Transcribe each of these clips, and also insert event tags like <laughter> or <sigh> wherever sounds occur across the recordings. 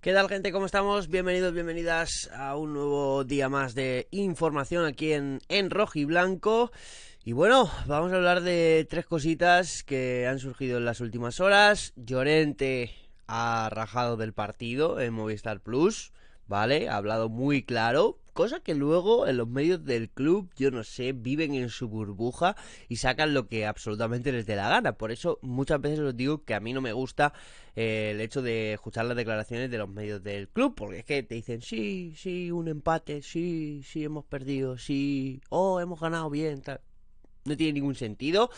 ¿Qué tal gente? ¿Cómo estamos? Bienvenidos, bienvenidas a un nuevo día más de información aquí en, en rojo y blanco. Y bueno, vamos a hablar de tres cositas que han surgido en las últimas horas. Llorente ha rajado del partido en Movistar Plus, ¿vale? Ha hablado muy claro. Cosa que luego en los medios del club, yo no sé, viven en su burbuja y sacan lo que absolutamente les dé la gana. Por eso muchas veces os digo que a mí no me gusta eh, el hecho de escuchar las declaraciones de los medios del club, porque es que te dicen, sí, sí, un empate, sí, sí, hemos perdido, sí, oh, hemos ganado bien, No tiene ningún sentido.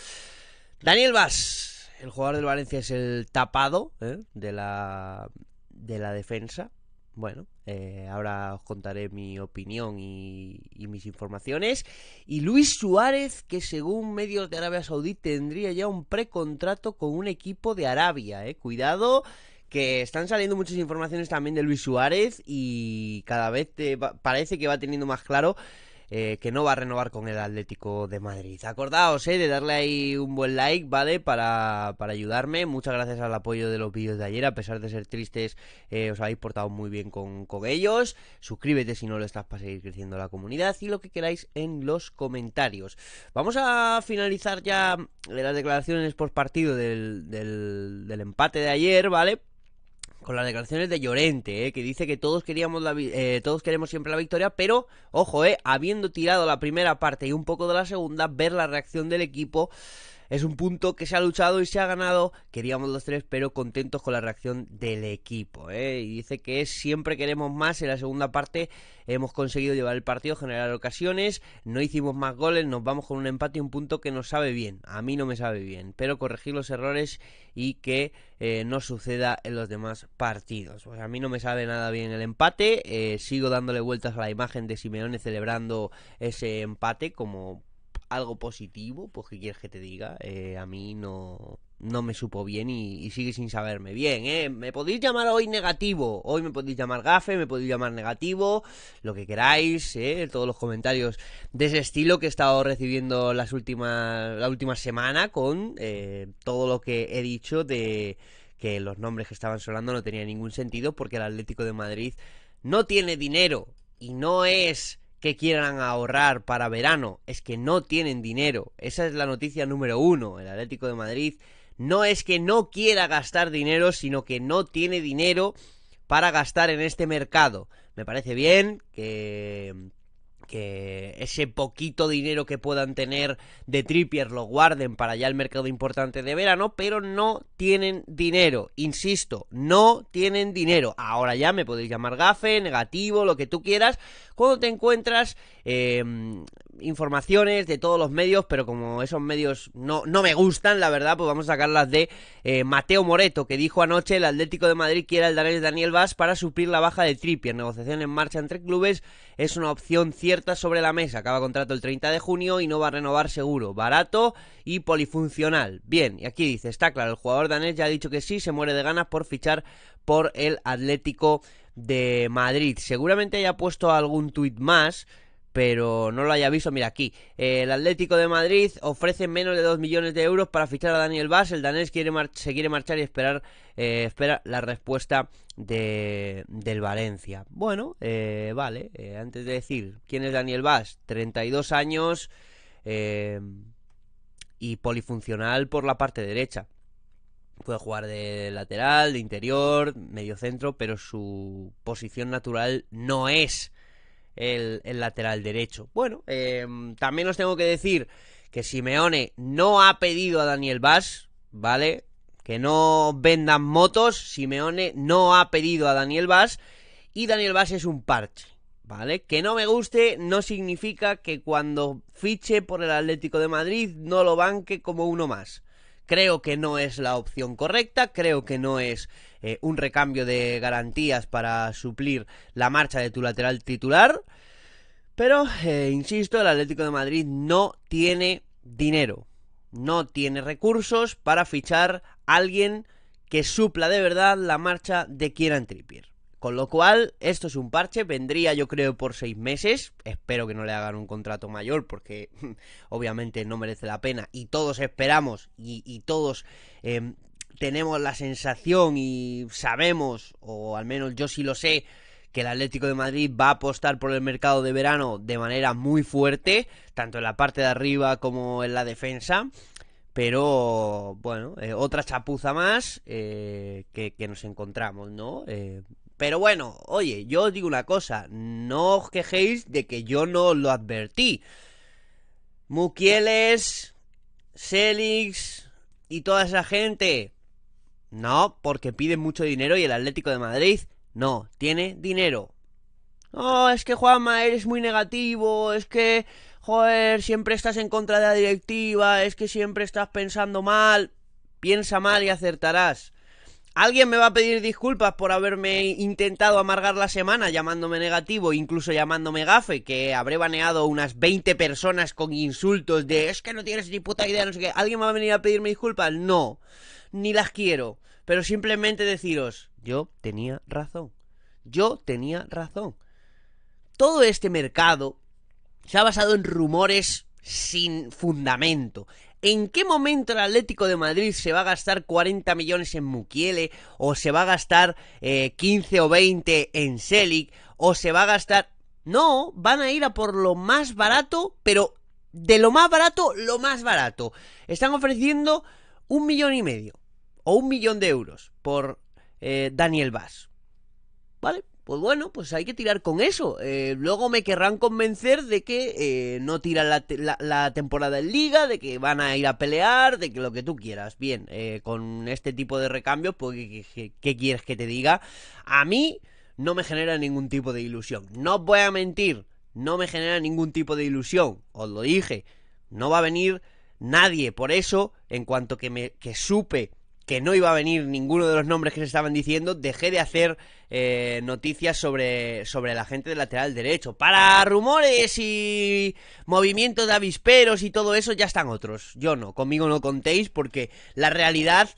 Daniel Vaz, el jugador del Valencia es el tapado ¿eh? de, la, de la defensa. Bueno, eh, ahora os contaré mi opinión y, mis informaciones. Y Luis Suárez, que según medios de Arabia Saudí tendría ya un precontrato con un equipo de Arabia. Eh. Cuidado, que están saliendo muchas informaciones también de Luis Suárez y cada vez te parece que va teniendo más claro eh, que no va a renovar con el Atlético de Madrid. Acordaos eh, de darle ahí un buen like, ¿vale? Para, ayudarme. Muchas gracias al apoyo de los vídeos de ayer. A pesar de ser tristes, eh, os habéis portado muy bien con, ellos. Suscríbete si no lo estás para seguir creciendo la comunidad y lo que queráis en los comentarios. Vamos a finalizar ya las declaraciones por partido del empate de ayer, ¿vale? con las declaraciones de Llorente, eh, que dice que todos queríamos eh, todos queremos siempre la victoria, pero ojo, eh, habiendo tirado la primera parte y un poco de la segunda, ver la reacción del equipo es un punto que se ha luchado y se ha ganado, queríamos los tres, pero contentos con la reacción del equipo. ¿eh? Y dice que siempre queremos más, en la segunda parte hemos conseguido llevar el partido, generar ocasiones, no hicimos más goles, nos vamos con un empate y un punto que nos sabe bien, a mí no me sabe bien, pero corregir los errores y que eh, no suceda en los demás partidos. Pues a mí no me sabe nada bien el empate, eh, sigo dándole vueltas a la imagen de Simeone celebrando ese empate como algo positivo, pues qué quieres que te diga, eh, a mí no, no me supo bien y, sigue sin saberme bien, ¿eh? Me podéis llamar hoy negativo, hoy me podéis llamar gafe, me podéis llamar negativo, lo que queráis, ¿eh? Todos los comentarios de ese estilo que he estado recibiendo las últimas, la última semana con eh, todo lo que he dicho de que los nombres que estaban sonando no tenían ningún sentido porque el Atlético de Madrid no tiene dinero y no es que quieran ahorrar para verano, es que no tienen dinero. Esa es la noticia número uno. El Atlético de Madrid no es que no quiera gastar dinero, sino que no tiene dinero para gastar en este mercado. Me parece bien que que ese poquito dinero que puedan tener de Trippier lo guarden para ya el mercado importante de verano, pero no tienen dinero, insisto, no tienen dinero. Ahora ya me podéis llamar gafe, negativo, lo que tú quieras, cuando te encuentras em, informaciones de todos los medios, pero como esos medios no, no me gustan, la verdad, pues vamos a sacarlas de eh, Mateo Moreto, que dijo anoche el Atlético de Madrid quiere el Daniel Vaz para suplir la baja de Trippier. Negociación en marcha entre clubes es una opción cierta sobre la mesa. Acaba contrato el 30 de junio y no va a renovar seguro. Barato y polifuncional. Bien, y aquí dice, está claro, el jugador danés ya ha dicho que sí, se muere de ganas por fichar por el Atlético de Madrid. Seguramente haya puesto algún tuit más pero no lo haya visto, mira aquí, eh, el Atlético de Madrid ofrece menos de 2 millones de euros para fichar a Daniel Vaz, el danés se quiere marchar y esperar eh, espera la respuesta de, del Valencia. Bueno, eh, vale, antes de decir quién es Daniel Vaz, 32 años y polifuncional por la parte derecha. Puede jugar de lateral, de interior, medio centro, pero su posición natural no es el, lateral derecho. Bueno, em, también os tengo que decir que Simeone no ha pedido a Daniel Vaz, ¿vale? Que no vendan motos, Simeone no ha pedido a Daniel Vaz y Daniel Vaz es un parche. ¿Vale? Que no me guste no significa que cuando fiche por el Atlético de Madrid no lo banque como uno más. Creo que no es la opción correcta, creo que no es eh, un recambio de garantías para suplir la marcha de tu lateral titular. Pero, eh, insisto, el Atlético de Madrid no tiene dinero, no tiene recursos para fichar a alguien que supla de verdad la marcha de Kieran Trippier. Con lo cual, esto es un parche, vendría yo creo por seis meses, espero que no le hagan un contrato mayor porque <laughs> obviamente no merece la pena y todos esperamos y, todos em, tenemos la sensación y sabemos, o al menos yo sí lo sé, que el Atlético de Madrid va a apostar por el mercado de verano de manera muy fuerte, tanto en la parte de arriba como en la defensa. Pero bueno, eh, otra chapuza más eh, que, que, nos encontramos, ¿no? Eh, pero bueno, oye, yo os digo una cosa, no os quejéis de que yo no lo advertí. Mukieles, Selix y toda esa gente. No, porque piden mucho dinero y el Atlético de Madrid no tiene dinero. No, oh, es que Juanma, eres muy negativo, es que, joder, siempre estás en contra de la directiva, es que siempre estás pensando mal. Piensa mal y acertarás. Alguien me va a pedir disculpas por haberme intentado amargar la semana llamándome negativo, incluso llamándome gafe, que habré baneado unas 20 personas con insultos de es que no tienes ni puta idea, no sé qué. ¿Alguien me va a venir a pedirme disculpas? No, ni las quiero. Pero simplemente deciros, yo tenía razón. Yo tenía razón. Todo este mercado se ha basado en rumores sin fundamento, ¿En qué momento el Atlético de Madrid se va a gastar 40 millones en Mukiele? ¿O se va a gastar 15 eh, o 20 en Selic? ¿O se va a gastar.? No, van a ir a por lo más barato, pero de lo más barato, lo más barato. Están ofreciendo un millón y medio o un millón de euros por eh, Daniel Vaz. ¿Vale? pues bueno, pues hay que tirar con eso. Eh, luego me querrán convencer de que eh, no tiran la, temporada en liga, de que van a ir a pelear, de que lo que tú quieras. Bien, eh, con este tipo de recambios, pues ¿qué, quieres que te diga? A mí no me genera ningún tipo de ilusión. No os voy a mentir, no me genera ningún tipo de ilusión. Os lo dije, no va a venir nadie. Por eso, en cuanto que, me, que supe que no iba a venir ninguno de los nombres que se estaban diciendo, dejé de hacer eh, noticias sobre, sobre la gente del lateral derecho. Para rumores y movimientos de avisperos y todo eso ya están otros. Yo no, conmigo no contéis porque la realidad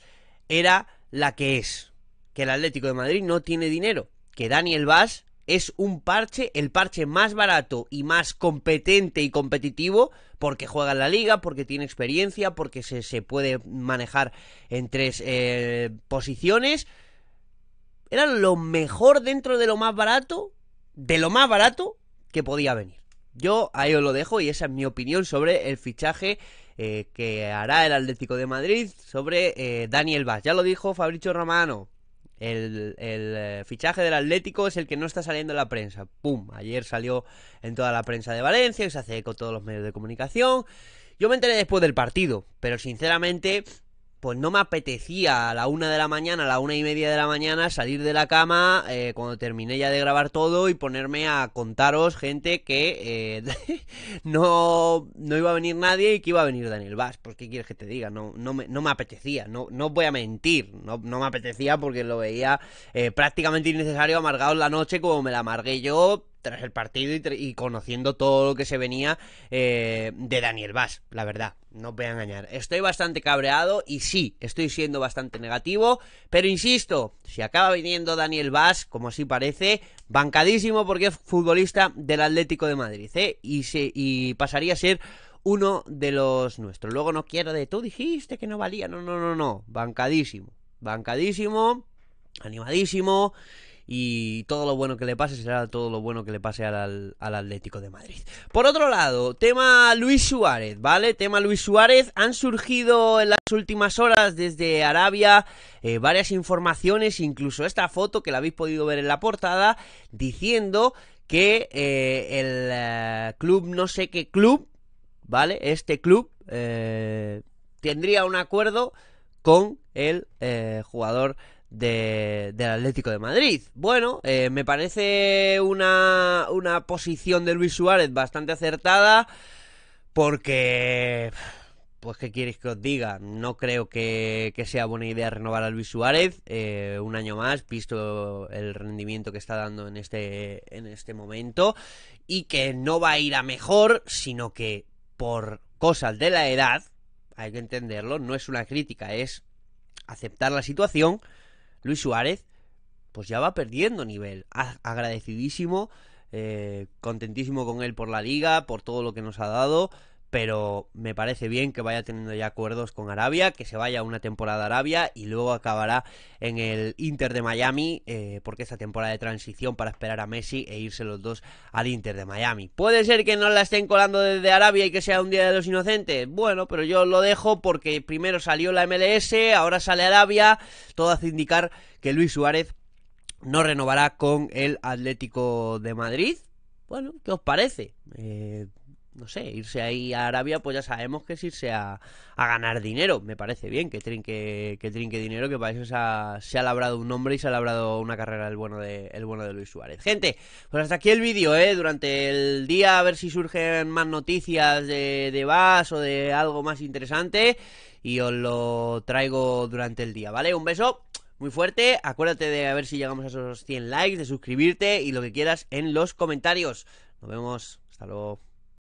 era la que es. Que el Atlético de Madrid no tiene dinero. Que Daniel Vaz es un parche, el parche más barato y más competente y competitivo, porque juega en la liga, porque tiene experiencia, porque se, puede manejar en tres eh, posiciones. Era lo mejor dentro de lo más barato, de lo más barato que podía venir. Yo ahí os lo dejo y esa es mi opinión sobre el fichaje eh, que hará el Atlético de Madrid sobre eh, Daniel Vaz. Ya lo dijo Fabricio Romano, el, eh, fichaje del Atlético es el que no está saliendo en la prensa. ¡Pum! Ayer salió en toda la prensa de Valencia, Y se hace eco todos los medios de comunicación. Yo me enteré después del partido, pero sinceramente pues no me apetecía a la una de la mañana, a la una y media de la mañana salir de la cama eh, cuando terminé ya de grabar todo y ponerme a contaros gente que eh, <laughs> no, no, iba a venir nadie y que iba a venir Daniel Vaz. Pues qué quieres que te diga, no, no, me, apetecía, no, no voy a mentir, no, no me apetecía porque lo veía eh, prácticamente innecesario amargaos la noche como me la amargué yo tras el partido y, conociendo todo lo que se venía eh, de Daniel Vaz, la verdad, no voy a engañar. Estoy bastante cabreado y sí, estoy siendo bastante negativo, pero insisto, si acaba viniendo Daniel Vaz, como así parece, bancadísimo porque es futbolista del Atlético de Madrid, ¿eh? Y, se, y pasaría a ser uno de los nuestros. Luego no quiero de tú dijiste que no valía, no, no, no, no, bancadísimo, bancadísimo, animadísimo y todo lo bueno que le pase será todo lo bueno que le pase al, Atlético de Madrid. Por otro lado, tema Luis Suárez, ¿vale? Tema Luis Suárez. Han surgido en las últimas horas desde Arabia eh, varias informaciones, incluso esta foto que la habéis podido ver en la portada, diciendo que eh, el eh, club, no sé qué club, ¿vale? Este club tendría un acuerdo con el jugador del Atlético de Madrid. Bueno, eh, me parece una, una posición de Luis Suárez bastante acertada porque... Pues qué quieres que os diga, no creo que, sea buena idea renovar a Luis Suárez eh, un año más, visto el rendimiento que está dando en este, en este momento, y que no va a ir a mejor, sino que por cosas de la edad, hay que entenderlo, no es una crítica, es aceptar la situación, Luis Suárez, pues ya va perdiendo nivel. Agradecidísimo, eh, contentísimo con él por la liga, por todo lo que nos ha dado pero me parece bien que vaya teniendo ya acuerdos con Arabia, que se vaya una temporada a Arabia y luego acabará en el Inter de Miami, eh, porque esta temporada de transición para esperar a Messi e irse los dos al Inter de Miami. Puede ser que no la estén colando desde Arabia y que sea un día de los inocentes. Bueno, pero yo lo dejo porque primero salió la MLS, ahora sale Arabia, todo hace indicar que Luis Suárez no renovará con el Atlético de Madrid. Bueno, ¿qué os parece? Eh, no sé, irse ahí a Arabia, pues ya sabemos que es irse a, ganar dinero. Me parece bien que trinque, que trinque dinero, que para eso se ha, labrado un nombre y se ha labrado una carrera el bueno de, bueno de Luis Suárez. Gente, pues hasta aquí el vídeo, ¿eh? Durante el día a ver si surgen más noticias de, de VAS o de algo más interesante y os lo traigo durante el día, ¿vale? Un beso muy fuerte. Acuérdate de a ver si llegamos a esos 100 likes, de suscribirte y lo que quieras en los comentarios. Nos vemos. Hasta luego.